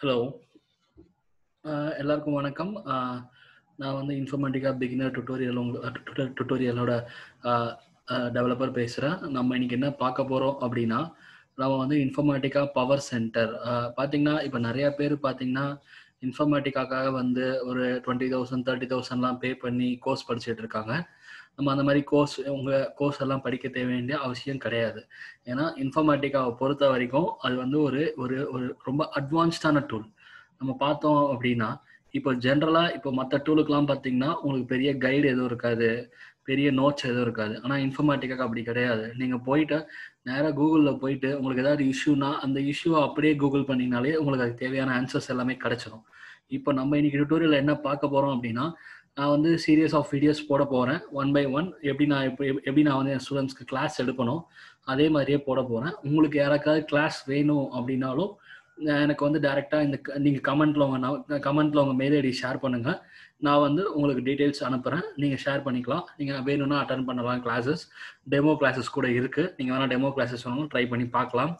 hello எல்லாருக்கும் வணக்கம் நான் வந்து இன்ஃபர்மேட்டிக்கா பிகினர் டுட்டோரியல் உங்களுக்கு டுட்டோரியலோட டெவலப்பர் பேசுகிறேன் நம்ம இன்னைக்கு என்ன பார்க்க போகிறோம் அப்படின்னா நம்ம வந்து இன்ஃபர்மேட்டிக்கா பவர் சென்டர் பார்த்தீங்கன்னா இப்போ நிறையா பேர் பார்த்தீங்கன்னா இன்ஃபர்மேட்டிக்காக்காக வந்து ஒரு டுவெண்ட்டி தௌசண்ட் தேர்ட்டி தௌசண்ட்லாம் பே பண்ணி கோர்ஸ் படிச்சுட்டு இருக்காங்க நம்ம அந்த மாதிரி கோர்ஸ் உங்கள் கோர்ஸ் எல்லாம் படிக்க தேவைய அவசியம் கிடையாது ஏன்னா இன்ஃபர்மேட்டிக்காவை பொறுத்த வரைக்கும் அது வந்து ஒரு ஒரு ஒரு ரொம்ப அட்வான்ஸ்டான டூல் நம்ம பார்த்தோம் அப்படின்னா இப்போ ஜென்ரலாக இப்போ மற்ற டூலுக்கெலாம் பார்த்தீங்கன்னா உங்களுக்கு பெரிய கைடு எதுவும் இருக்காது பெரிய நோட்ஸ் எதுவும் இருக்காது ஆனால் இன்ஃபர்மேட்டிக்காக அப்படி கிடையாது நீங்கள் போயிட்டு நேராக கூகுளில் போயிட்டு உங்களுக்கு ஏதாவது இஷ்யூனா அந்த இஷ்யூவை அப்படியே கூகுள் பண்ணிங்கனாலே உங்களுக்கு அதுக்கு தேவையான ஆன்சர்ஸ் எல்லாமே கிடச்சிடும் இப்போ நம்ம இன்னைக்கு டூட்டோரியல் என்ன பார்க்க போகிறோம் அப்படின்னா நான் வந்து சீரியஸ் ஆஃப் வீடியோஸ் போட போகிறேன் ஒன் பை ஒன் எப்படி நான் எப்படி எப்படி நான் வந்து என் ஸ்டூடெண்ட்ஸ்க்கு கிளாஸ் எடுக்கணும் அதே மாதிரியே போட போகிறேன் உங்களுக்கு யாராக்காவது கிளாஸ் வேணும் அப்படின்னாலும் எனக்கு வந்து டேரெக்டாக இந்த நீங்கள் கமெண்ட்டில் உங்கள் கமெண்ட்டில் உங்கள் மெயில் ஐடி ஷேர் பண்ணுங்கள் நான் வந்து உங்களுக்கு டீட்டெயில்ஸ் அனுப்புகிறேன் நீங்கள் ஷேர் பண்ணிக்கலாம் நீங்கள் வேணும்னா அட்டன் பண்ணலாம் கிளாஸஸ் டெமோ கிளாஸஸ் கூட இருக்குது நீங்கள் வேணால் டெமோ கிளாஸஸ் வேணும் ட்ரை பண்ணி பார்க்கலாம்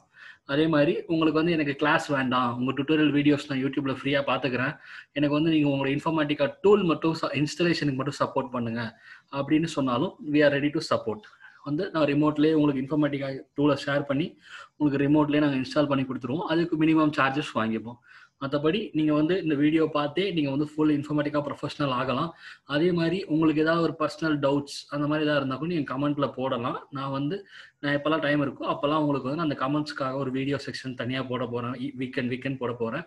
அதே மாதிரி உங்களுக்கு வந்து எனக்கு கிளாஸ் வேண்டாம் உங்கள் டுட்டோரியல் வீடியோஸ் நான் யூடியூப்ல ஃப்ரீயாக பார்த்துக்கிறேன் எனக்கு வந்து நீங்கள் உங்களோட இன்ஃபர்மேட்டிக்கா டூல் மட்டும் இன்ஸ்டலேஷனுக்கு மட்டும் சப்போர்ட் பண்ணுங்க அப்படின்னு சொன்னாலும் we are ready to support வந்து நான் ரிமோட்லேயே உங்களுக்கு இன்ஃபர்மேட்டிக்கா டூலை ஷேர் பண்ணி உங்களுக்கு ரிமோட்லேயே நாங்கள் இன்ஸ்டால் பண்ணி கொடுத்துருவோம் அதுக்கு மினிமம் சார்ஜஸ் வாங்கிப்போம் மற்றபடி நீங்கள் வந்து இந்த வீடியோ பார்த்தே நீங்கள் வந்து ஃபுல் இன்ஃபர்மேட்டிக்காக ப்ரொஃபஷனல் ஆகலாம் அதே மாதிரி உங்களுக்கு ஏதாவது ஒரு பர்சனல் டவுட்ஸ் அந்த மாதிரி ஏதாவது இருந்தால் கூட நீங்கள் கமெண்ட்டில் போடலாம் நான் வந்து நான் எப்போல்லாம் டைம் இருக்கோ அப்போல்லாம் உங்களுக்கு வந்து அந்த கமெண்ட்ஸ்க்காக ஒரு வீடியோ செக்ஷன் தனியாக போட போகிறேன் வீக்கெண்ட் வீக்கெண்ட் போட போகிறேன்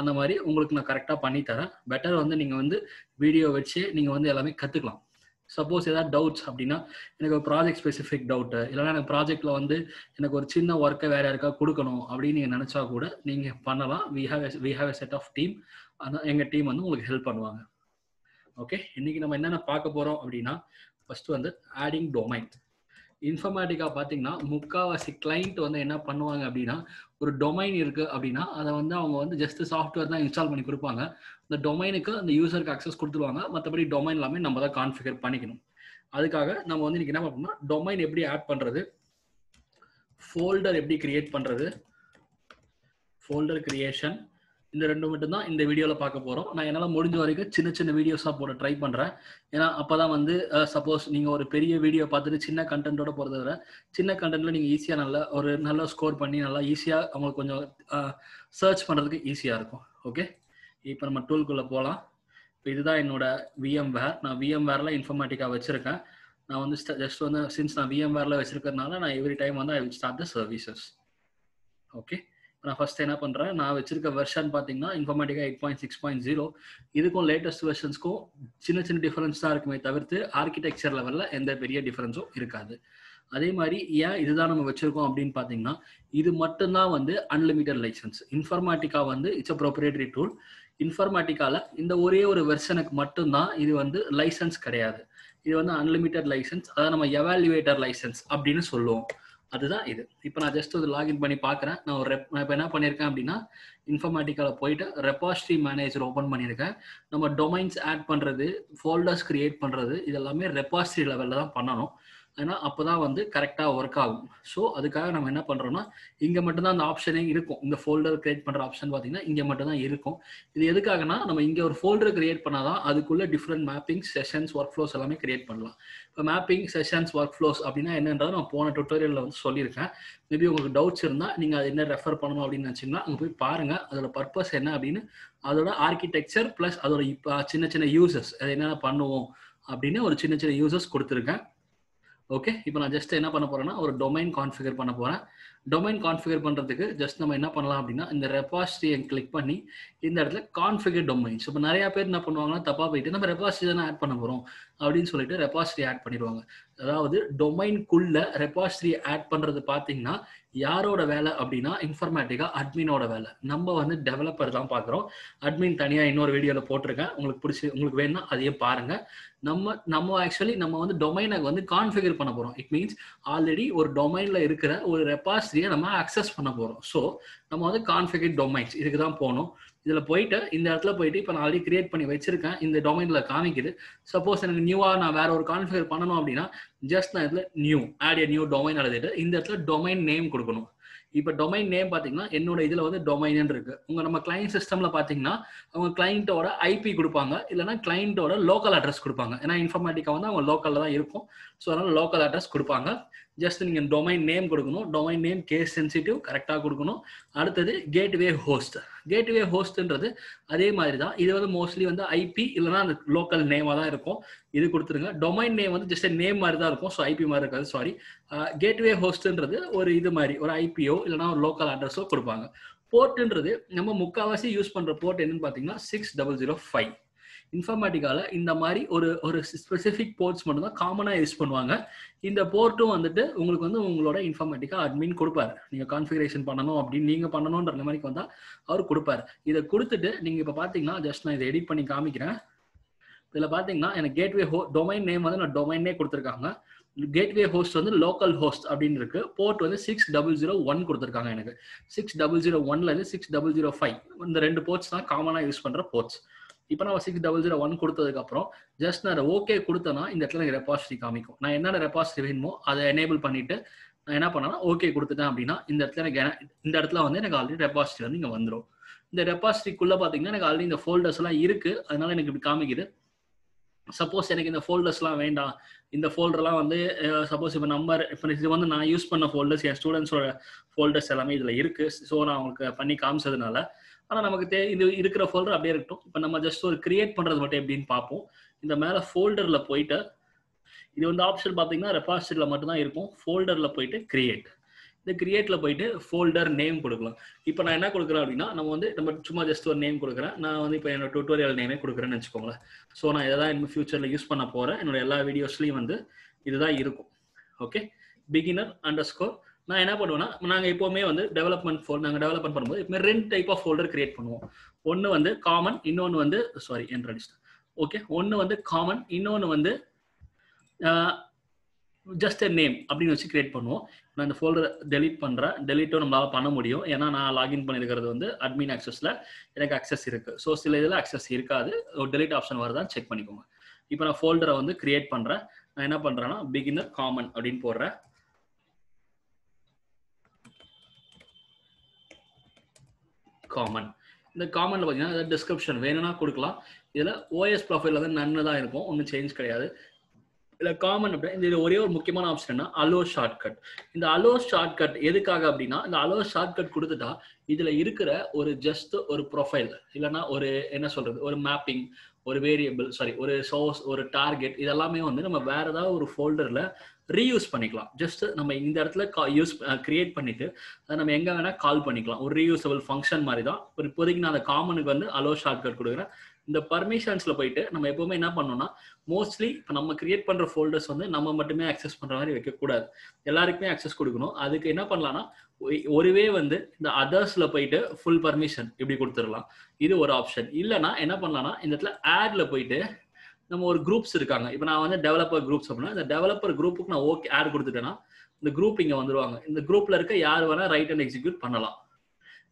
அந்த மாதிரி உங்களுக்கு நான் கரெக்டாக பண்ணித்தரேன் பெட்டர் வந்து நீங்கள் வந்து வீடியோ வச்சு நீங்கள் வந்து எல்லாமே கற்றுக்கலாம் சப்போஸ் ஏதாவது டவுட்ஸ் அப்படின்னா எனக்கு ஒரு ப்ராஜெக்ட் ஸ்பெசிஃபிக் டவுட்டு இல்லைனா எனக்கு ப்ராஜெக்ட்ல வந்து எனக்கு ஒரு சின்ன ஒர்க்கை வேற யாருக்கா கொடுக்கணும் அப்படின்னு நீங்கள் நினச்சா கூட நீங்கள் பண்ணலாம் we have we have a set of team அதான் எங்கள் டீம் வந்து உங்களுக்கு ஹெல்ப் பண்ணுவாங்க ஓகே இன்னைக்கு நம்ம என்னென்ன பார்க்க போகிறோம் அப்படின்னா ஃபர்ஸ்ட் வந்து ஆடிங் டொமைன் இன்ஃபர்மேட்டிக்கா பாத்தீங்கன்னா முக்காவாசி கிளைண்ட் வந்து என்ன பண்ணுவாங்க அப்படின்னா ஒரு டொமைன் இருக்கு அப்படின்னா அதை வந்து அவங்க வந்து ஜஸ்ட் சாஃப்ட்வேர் தான் இன்ஸ்டால் பண்ணி கொடுப்பாங்க அந்த டொமைனுக்கு அந்த யூசருக்கு அக்சஸ் கொடுத்துருவாங்க மற்றபடி டொமைன் எல்லாமே நம்ம தான் கான்ஃபிகர் பண்ணிக்கணும் அதுக்காக நம்ம வந்து இன்னைக்கு என்ன பார்ப்போம்னா டொமைன் எப்படி ஆட் பண்றது ஃபோல்டர் எப்படி கிரியேட் பண்றது ஃபோல்டர் கிரியேஷன் இந்த ரெண்டு மட்டும் தான் இந்த வீடியோவில் பார்க்க போகிறோம் நான் என்னால் முடிஞ்ச வரைக்கும் சின்ன சின்ன வீடியோஸாக போட ட்ரை பண்ணுறேன் ஏன்னா அப்போ தான் வந்து சப்போஸ் நீங்கள் ஒரு பெரிய வீடியோ பார்த்துட்டு சின்ன கண்டென்ட்டோட போகிறத விட சின்ன கண்டென்ட்டில் நீங்கள் ஈஸியாக நல்லா ஒரு நல்ல ஸ்கோர் பண்ணி நல்லா ஈஸியாக அவங்களுக்கு கொஞ்சம் சர்ச் பண்ணுறதுக்கு ஈஸியாக இருக்கும் ஓகே இப்போ நம்ம டூல்குள்ளே போகலாம் இப்போ இதுதான் என்னோட விஎம் வேர் நான் விஎம் வேரில் இன்ஃபர்மேட்டிக்காக வச்சுருக்கேன் நான் வந்து ஜஸ்ட் வந்து சின்ஸ் நான் விஎம் வேரில் வச்சுருக்கிறதுனால நான் எவ்ரி டைம் வந்து I will start the services okay நான் ஃபர்ஸ்ட் என்ன பண்ணுறேன் நான் வச்சிருக்க வெர்ஷன் பார்த்தீங்கன்னா Informatica eight point six point zero இதுக்கும் லேட்டஸ்ட் வெர்ஷன்ஸ்க்கும் சின்ன சின்ன டிஃபரன்ஸ் தான் இருக்குமே தவிர்த்து ஆர்கிடெக்சர் லெவலில் எந்த பெரிய டிஃபரன்ஸும் இருக்காது அதே மாதிரி ஏன் இதுதான் நம்ம வச்சிருக்கோம் அப்படின்னு பார்த்தீங்கன்னா இது மட்டும்தான் வந்து அன்லிமிட்டட் லைசன்ஸ் இன்ஃபர்மேட்டிக்கா வந்து இட்ஸ் அ ப்ரோப்ரேட்டரி டூல் இன்ஃபர்மேட்டிக்கால இந்த ஒரே ஒரு வெர்ஷனுக்கு மட்டும்தான் இது வந்து லைசன்ஸ் கிடையாது இது வந்து அன்லிமிட்டட் லைசன்ஸ் அதாவது நம்ம எவாலுவேட்டர் லைசன்ஸ் அப்படின்னு சொல்லுவோம் அதுதான் இது இப்போ நான் ஜஸ்ட் ஒரு லாகின் பண்ணி பார்க்குறேன் நான் ஒரு ரெப் இப்போ என்ன பண்ணியிருக்கேன் அப்படின்னா இன்ஃபர்மேட்டிக்காவில் போயிட்டு ரெபாஸ்ட்ரி மேனேஜர் ஓப்பன் பண்ணியிருக்கேன் நம்ம டொமைன்ஸ் ஆட் பண்ணுறது ஃபோல்டர்ஸ் கிரியேட் பண்ணுறது இது எல்லாமே லெவலில் தான் பண்ணணும் ஏன்னா அப்போதான் வந்து கரெக்டாக ஒர்க் ஆகும் ஸோ அதுக்காக நம்ம என்ன பண்ணுறோம்னா இங்கே மட்டும்தான் அந்த ஆப்ஷனே இருக்கும் இந்த ஃபோல்டர் கிரியேட் பண்ணுற ஆப்ஷன் பார்த்தீங்கன்னா இங்கே மட்டும்தான் இருக்கும் இது எதுக்காகனா நம்ம இங்கே ஒரு ஃபோல்டர் கிரியேட் பண்ணாதான் அதுக்குள்ளே different mapping sessions workflows எல்லாமே கிரியேட் பண்ணலாம் இப்போ மேப்பிங் செஷன்ஸ் ஒர்க் ஃப்ளோஸ் அப்படின்னா என்னன்றது நான் போன டுட்டோரியலில் வந்து சொல்லியிருக்கேன் மேபி உங்களுக்கு டவுட்ஸ் இருந்தால் நீங்கள் அது என்ன ரெஃபர் பண்ணணும் அப்படின்னு நினச்சிங்கன்னா அங்கே போய் பாருங்கள் அதோட பர்பஸ் என்ன அப்படின்னு அதோட ஆர்கிடெக்சர் ப்ளஸ் அதோட இப்போ சின்ன சின்ன யூசஸ் அது என்னென்ன பண்ணுவோம் அப்படின்னு ஒரு சின்ன சின்ன யூசஸ் கொடுத்துருக்கேன் ஓகே இப்போ நான் ஜஸ்ட் என்ன பண்ண போறேன்னா ஒரு டொமைன் கான்ஃபிகர் பண்ண போறேன் டொமைன் கான்ஃபிகர் பண்றதுக்கு ஜஸ்ட் நம்ம என்ன பண்ணலாம் அப்படின்னா இந்த ரெபாசிட்டியை கிளிக் பண்ணி இந்த இடத்துல கான்ஃபிகர் டொமைன்ஸ் இப்போ நிறைய பேர் என்ன பண்ணுவாங்கன்னா தப்பா போயிட்டு நம்ம ரெபாசிட்டி தானே ஆட் பண்ண போறோம் அப்படின்னு சொல்லிட்டு ரெபாசிட்டி ஆட் பண்ணிடுவாங்க அதாவது டொமைன்குள்ள ரெபாசிட்டி ஆட் பண்றது பாத்தீங்கன்னா யாரோட வேலை அப்படின்னா இன்ஃபர்மேட்டிக்கா அட்மினோட வேலை நம்ம வந்து டெவலப்பர் தான் பார்க்குறோம் அட்மின் தனியாக இன்னொரு வீடியோவில் போட்டிருக்கேன் உங்களுக்கு பிடிச்சி உங்களுக்கு வேணும்னா அதையே பாருங்க நம்ம நம்ம ஆக்சுவலி நம்ம வந்து டொமைனை வந்து கான்ஃபிகர் பண்ண போகிறோம் இட் மீன்ஸ் ஆல்ரெடி ஒரு டொமைனில் இருக்கிற ஒரு ரெப்பாசிட்டியை நம்ம அக்சஸ் பண்ண போகிறோம் ஸோ நம்ம வந்து கான்ஃபிகர் டொமைன்ஸ் இதுக்கு தான் போகணும் இதுல போயிட்டு இந்த இடத்துல போயிட்டு இப்போ நான் ஆல்ரெடி கிரியேட் பண்ணி வச்சிருக்கேன் இந்த டொமைன்ல காமிக்குது சப்போஸ் எனக்கு நியூவா நான் வேற ஒரு கான்ஃபிகர் பண்ணணும் அப்படின்னா ஜஸ்ட் நான் இதுல new add a new domain எழுதிட்டு இந்த இடத்துல டொமைன் நேம் கொடுக்கணும் இப்போ டொமைன் நேம் பார்த்தீங்கன்னா என்னோட இதில் வந்து டொமைன் இருக்கு உங்க நம்ம கிளைண்ட் சிஸ்டம்ல பார்த்தீங்கன்னா அவங்க கிளைண்ட்டோட ஐபி கொடுப்பாங்க இல்லைனா கிளைண்ட்டோட லோக்கல் அட்ரஸ் கொடுப்பாங்க ஏன்னா இன்ஃபர்மேட்டிக்கா வந்து அவங்க லோக்கல்ல தான் இருக்கும் ஸோ அதனால லோக்கல் அட்ரஸ் கொடுப்பாங்க ஜஸ்ட் நீங்கள் டொமைன் நேம் கொடுக்கணும் டொமைன் நேம் கேஸ் சென்சிட்டிவ் கரெக்டாக கொடுக்கணும் அடுத்தது கேட்வே ஹோஸ்ட் கேட்வே ஹோஸ்ட்ன்றது அதே மாதிரி தான் இது வந்து மோஸ்ட்லி வந்து ஐபி இல்லைனா அந்த லோக்கல் நேமாக தான் இருக்கும் இது கொடுத்துருங்க டொமைன் நேம் வந்து ஜஸ்ட் நேம் மாதிரி தான் இருக்கும் ஸோ ஐபி மாதிரி இருக்காது சாரி கேட்வே ஹோஸ்ட்ன்றது ஒரு இது மாதிரி ஒரு ஐபிஓ இல்லைனா ஒரு லோக்கல் அட்ரஸோ கொடுப்பாங்க போர்ட்டுன்றது நம்ம முக்கால்வாசி யூஸ் பண்ணுற போர்ட் என்னன்னு பார்த்தீங்கன்னா சிக்ஸ் டபுள் ஜீரோ ஃபைவ் இன்ஃபர்மேட்டிக்கால இந்த மாதிரி ஒரு ஒரு ஸ்பெசிஃபிக் போர்ட்ஸ் மட்டும்தான் காமனாக யூஸ் பண்ணுவாங்க இந்த போர்ட்டும் வந்துட்டு உங்களுக்கு வந்து உங்களோட இன்ஃபர்மேட்டிக்காக அட்மின் கொடுப்பாரு நீங்கள் கான்ஃபிகரேஷன் பண்ணணும் அப்படின்னு நீங்கள் பண்ணணுன்ற மாதிரிக்கு வந்தால் அவர் கொடுப்பாரு இதை கொடுத்துட்டு நீங்கள் இப்போ பார்த்தீங்கன்னா ஜஸ்ட் நான் இதை எடிட் பண்ணி காமிக்கிறேன் இதில் பார்த்தீங்கன்னா எனக்கு கேட்வே ஹோ டொமைன் நேம் வந்து நான் டொமைனே கொடுத்துருக்காங்க கேட்வே ஹோஸ்ட் வந்து லோக்கல் ஹோஸ்ட் அப்படின்னு இருக்கு போர்ட் வந்து சிக்ஸ் டபுள் ஜீரோ ஒன் கொடுத்துருக்காங்க எனக்கு சிக்ஸ் டபுள் ஜீரோ ஒன்ல இருந்து சிக்ஸ் டபுள் ஜீரோ ஃபைவ் இந்த ரெண்டு போர்ட்ஸ் தான் காமனாக யூஸ் பண்ணுற போர்ட்ஸ் இப்போ நான் சிக்ஸ் டபுள் ஜீரோ ஒன் கொடுத்ததுக்கப்புறம் ஜஸ்ட் நான் ஓகே கொடுத்தேன்னா இந்த இடத்துல எனக்கு ரெபாசிட்டி காமிக்கும் நான் என்னென்ன ரெபாசிட்டி வேணுமோ அதை எனேபிள் பண்ணிட்டு நான் என்ன பண்ணேன்னா ஓகே கொடுத்துட்டேன் அப்படின்னா இந்த இடத்துல எனக்கு இந்த இடத்துல வந்து எனக்கு ஆல்ரெடி ரெபாசிட்டி வந்து இங்கே வந்துடும் இந்த ரெபாசிட்டிக்குள்ளே பார்த்தீங்கன்னா எனக்கு ஆல்ரெடி இந்த ஃபோல்டர்ஸ் எல்லாம் இருக்குது அதனால எனக்கு இப்படி காமிக்குது சப்போஸ் எனக்கு இந்த ஃபோல்டர்ஸ்லாம் வேண்டாம் இந்த ஃபோல்டர்லாம் வந்து சப்போஸ் இப்போ நம்பர் இப்போ இது வந்து நான் யூஸ் பண்ண ஃபோல்டர்ஸ் என் ஸ்டூடெண்ட்ஸோட ஃபோல்டர்ஸ் எல்லாமே இதில் இருக்குது ஸோ நான் அவங்களுக்கு பண்ணி காமிச்சதுனால ஆனா நமக்கு தே இது இருக்கிற ஃபோல்டர் அப்படியே இருக்கட்டும் இப்போ நம்ம ஜஸ்ட் ஒரு கிரியேட் பண்றது மட்டும் எப்படின்னு பார்ப்போம் இந்த மேல ஃபோல்டர்ல போயிட்டு இது வந்து ஆப்ஷன் பார்த்தீங்கன்னா ரெபாசிட்டியில் மட்டும்தான் இருக்கும் ஃபோல்டரில் போயிட்டு கிரியேட் இந்த கிரியேட்ல போயிட்டு ஃபோல்டர் நேம் கொடுக்கலாம் இப்போ நான் என்ன கொடுக்குறேன் அப்படின்னா நம்ம வந்து நம்ம சும்மா ஜஸ்ட் ஒரு நேம் கொடுக்குறேன் நான் வந்து இப்போ என்னோட டுட்டோரியல் நேமே கொடுக்குறேன்னு வச்சுக்கோங்களேன் ஸோ நான் இதெல்லாம் என்ன இன்னும் யூஸ் பண்ண போகிறேன் என்னோட எல்லா வீடியோஸ்லையும் வந்து இதுதான் இருக்கும் ஓகே பிகினர் அண்டர் ஸ்கோர் நான் என்ன பண்ணுவேன்னா நாங்கள் எப்போவுமே வந்து டெவலப்மெண்ட் ஃபோல் நாங்கள் டெவலப்மெண்ட் பண்ணும்போது எப்பவுமே ரெண்டு டைப் ஆஃப் ஃபோல்டர் கிரியேட் பண்ணுவோம் ஒன்று வந்து காமன் இன்னொன்று வந்து சாரி என்ட்ரடிஸ்ட் ஓகே ஒன்று வந்து காமன் இன்னொன்று வந்து ஜஸ்ட் எ நேம் அப்படின்னு வச்சு கிரியேட் பண்ணுவோம் நான் இந்த ஃபோல்டரை டெலிட் பண்ணுறேன் டெலிட்டும் நம்மளால் பண்ண முடியும் ஏன்னா நான் லாகின் பண்ணியிருக்கிறது வந்து அட்மின் ஆக்சஸில் எனக்கு அக்சஸ் இருக்குது ஸோ சில இதில் அக்சஸ் இருக்காது ஒரு டெலிட் ஆப்ஷன் வருதான் செக் பண்ணிக்கோங்க இப்போ நான் ஃபோல்டரை வந்து கிரியேட் பண்ணுறேன் நான் என்ன பண்ணுறேன்னா பிகினர் காமன் அப்படின்னு போடுறேன் காமன் இந்த காமனில் பார்த்தீங்கன்னா டிஸ்கிரிப்ஷன் வேணும்னா கொடுக்கலாம் இதில் ஓஎஸ் ப்ரொஃபைலில் தான் நன்னு தான் இருக்கும் ஒன்றும் சேஞ்ச் கிடையாது இல்ல காமன் அப்படின்னா இந்த ஒரே ஒரு முக்கியமான ஆப்ஷன் என்ன அலோ ஷார்ட்கட் இந்த அலோ ஷார்ட்கட் எதுக்காக அப்படின்னா இந்த அலோ ஷார்ட்கட் கொடுத்துட்டா இதில் இருக்கிற ஒரு ஜஸ்ட் ஒரு ப்ரொஃபைல் இல்லைன்னா ஒரு என்ன சொல்றது ஒரு மேப்பிங் ஒரு வேரியபிள் சாரி ஒரு சோர்ஸ் ஒரு டார்கெட் இதெல்லாமே வந்து நம்ம வேற ஏதாவது ஒரு ஃபோல்டரில் ரீயூஸ் பண்ணிக்கலாம் ஜஸ்ட் நம்ம இந்த இடத்துல யூஸ் கிரியேட் பண்ணிட்டு அதை நம்ம எங்கே வேணால் கால் பண்ணிக்கலாம் ஒரு ரீயூசபிள் ஃபங்க்ஷன் மாதிரி தான் ஒரு இப்போதைக்கு நான் அந்த காமனுக்கு வந்து அலோ ஷார்ட்கட் கொடுக்குறேன் இந்த பர்மிஷன்ஸ்ல போயிட்டு நம்ம எப்பவுமே என்ன பண்ணோம்னா மோஸ்ட்லி இப்போ நம்ம கிரியேட் பண்ற ஃபோல்டர்ஸ் வந்து நம்ம மட்டுமே அக்சஸ் பண்ற மாதிரி வைக்கக்கூடாது எல்லாருக்குமே அக்சஸ் கொடுக்கணும் அதுக்கு என்ன பண்ணலாம்னா ஒருவே வந்து இந்த அதர்ஸ்ல போயிட்டு ஃபுல் பர்மிஷன் இப்படி கொடுத்துடலாம் இது ஒரு ஆப்ஷன் இல்லைனா என்ன பண்ணலாம்னா இந்த இடத்துல ஆட்ல போயிட்டு நம்ம ஒரு குரூப்ஸ் இருக்காங்க இப்போ நான் வந்து டெவலப்பர் குரூப்ஸ் அப்படின்னா இந்த டெவலப்பர் குரூப்புக்கு நான் ஓகே ஆட் கொடுத்துட்டேன்னா இந்த குரூப் இங்கே வந்துருவாங்க இந்த குரூப்ல இருக்க யார் வேணா ரைட் அண்ட் எக்ஸிக்யூட் பண்ணலாம்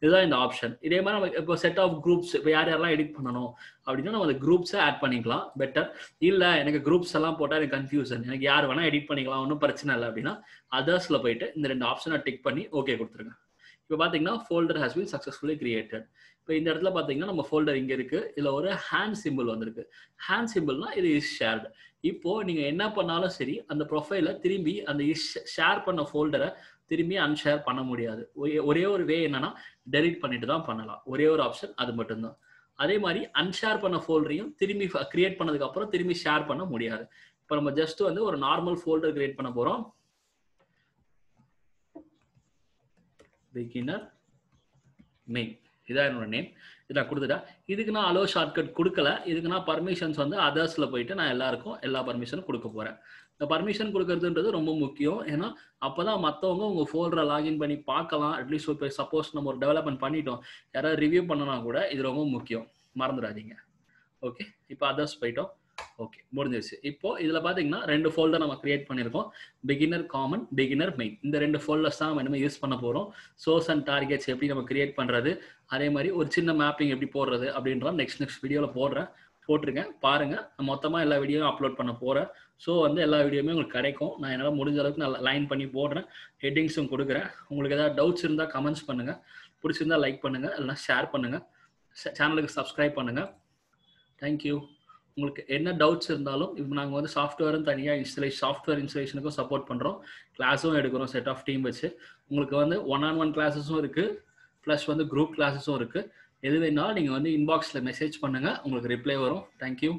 இதுதான் இந்த ஆப்ஷன் இதே மாதிரி நம்ம இப்போ செட் ஆஃப் குரூப்ஸ் இப்போ யார் யாரெல்லாம் எடிட் பண்ணணும் அப்படின்னா நம்ம அந்த குரூப்ஸை ஆட் பண்ணிக்கலாம் பெட்டர் இல்லை எனக்கு குரூப்ஸ் எல்லாம் போட்டால் எனக்கு கன்ஃபியூசன் எனக்கு யார் வேணால் எடிட் பண்ணிக்கலாம் ஒன்றும் பிரச்சனை இல்லை அப்படின்னா அதர்ஸில் போயிட்டு இந்த ரெண்டு ஆப்ஷனை டிக் பண்ணி ஓகே கொடுத்துருங்க இப்போ பார்த்தீங்கன்னா folder has been successfully created இப்போ இந்த இடத்துல பார்த்தீங்கன்னா நம்ம ஃபோல்டர் இங்கே இருக்குது இதில் ஒரு ஹேண்ட் சிம்பிள் வந்திருக்கு ஹேண்ட் சிம்பிள்னா இது இஸ் ஷேர்டு இப்போ நீங்கள் என்ன பண்ணாலும் சரி அந்த ப்ரொஃபைலை திரும்பி அந்த ஷேர் பண்ண ஃபோல்டரை திரும்பி அன்ஷேர் பண்ண முடியாது ஒரே ஒரு வே என்னன்னா டெலிட் பண்ணிட்டு தான் பண்ணலாம் ஒரே ஒரு ஆப்ஷன் அது மட்டும்தான் அதே மாதிரி அன்ஷேர் பண்ண ஃபோல்டரையும் திரும்பி கிரியேட் பண்ணதுக்கு அப்புறம் திரும்பி ஷேர் பண்ண முடியாது இப்போ நம்ம ஜஸ்ட் வந்து ஒரு நார்மல் ஃபோல்டர் கிரியேட் பண்ண போறோம் பிகினர் மெயின் இதான் என்னோட நேம் இது கொடுத்துட்டேன் இதுக்கு நான் அலோ ஷார்ட்கட் கொடுக்கல இதுக்கு நான் பர்மிஷன்ஸ் வந்து அதர்ஸில் போயிட்டு நான் எல்லாருக்கும் எல்லா பர்மிஷனும் கொடுக்க போகிறேன் இந்த பர்மிஷன் கொடுக்கறதுன்றது ரொம்ப முக்கியம் ஏன்னா அப்போதான் மற்றவங்க உங்கள் ஃபோல்டரை லாகின் பண்ணி பார்க்கலாம் அட்லீஸ்ட் இப்போ சப்போஸ் நம்ம ஒரு டெவலப்மெண்ட் பண்ணிட்டோம் யாராவது ரிவ்யூ பண்ணனா கூட இது ரொம்ப முக்கியம் மறந்துடாதீங்க ஓகே இப்போ அதர்ஸ் போயிட்டோம் ஓகே முடிஞ்சிருச்சு இப்போ இதில் பார்த்தீங்கன்னா ரெண்டு ஃபோல்டர் நம்ம கிரியேட் பண்ணியிருக்கோம் பிகினர் காமன் பிகினர் மெயின் இந்த ரெண்டு ஃபோல்டர்ஸ் தான் நம்ம என்ன யூஸ் பண்ண போகிறோம் சோர்ஸ் அண்ட் டார்கெட்ஸ் எப்படி நம்ம கிரியேட் பண்ணுறது அதே மாதிரி ஒரு சின்ன மேப்பிங் எப்படி போடுறது அப்படின்றத நெக்ஸ்ட் நெக்ஸ்ட் வீடியோவில் போடுறேன் போட்டிருக்கேன் பாருங்க மொத்தமாக எல்லா வீடியோவும் அப்லோட் பண்ண போகிறேன் ஸோ வந்து எல்லா வீடியோமே உங்களுக்கு கிடைக்கும் நான் என்னால் முடிஞ்ச அளவுக்கு நான் லைன் பண்ணி போடுறேன் ஹெட்டிங்ஸும் கொடுக்குறேன் உங்களுக்கு ஏதாவது டவுட்ஸ் இருந்தால் கமெண்ட்ஸ் பண்ணுங்கள் பிடிச்சிருந்தா லைக் பண்ணுங்கள் இல்லைனா ஷேர் பண்ணுங்கள் சேனலுக்கு சப்ஸ்கிரைப் பண்ணுங்கள் தேங்க்யூ உங்களுக்கு என்ன டவுட்ஸ் இருந்தாலும் இப்போ நாங்கள் வந்து சாஃப்ட்வேரும் தனியாக இன்ஸ்டலே சாஃப்ட்வேர் இன்ஸ்டலேஷனுக்கும் சப்போர்ட் பண்ணுறோம் கிளாஸும் எடுக்கிறோம் செட் ஆஃப் டீம் வச்சு உங்களுக்கு வந்து ஒன் ஆன் ஒன் கிளாஸஸும் இருக்குது ப்ளஸ் வந்து குரூப் கிளாஸஸும் இருக்குது எது வேணாலும் நீங்கள் வந்து இன்பாக்ஸில் மெசேஜ் பண்ணுங்கள் உங்களுக்கு ரிப்ளை வரும் தேங்க்யூ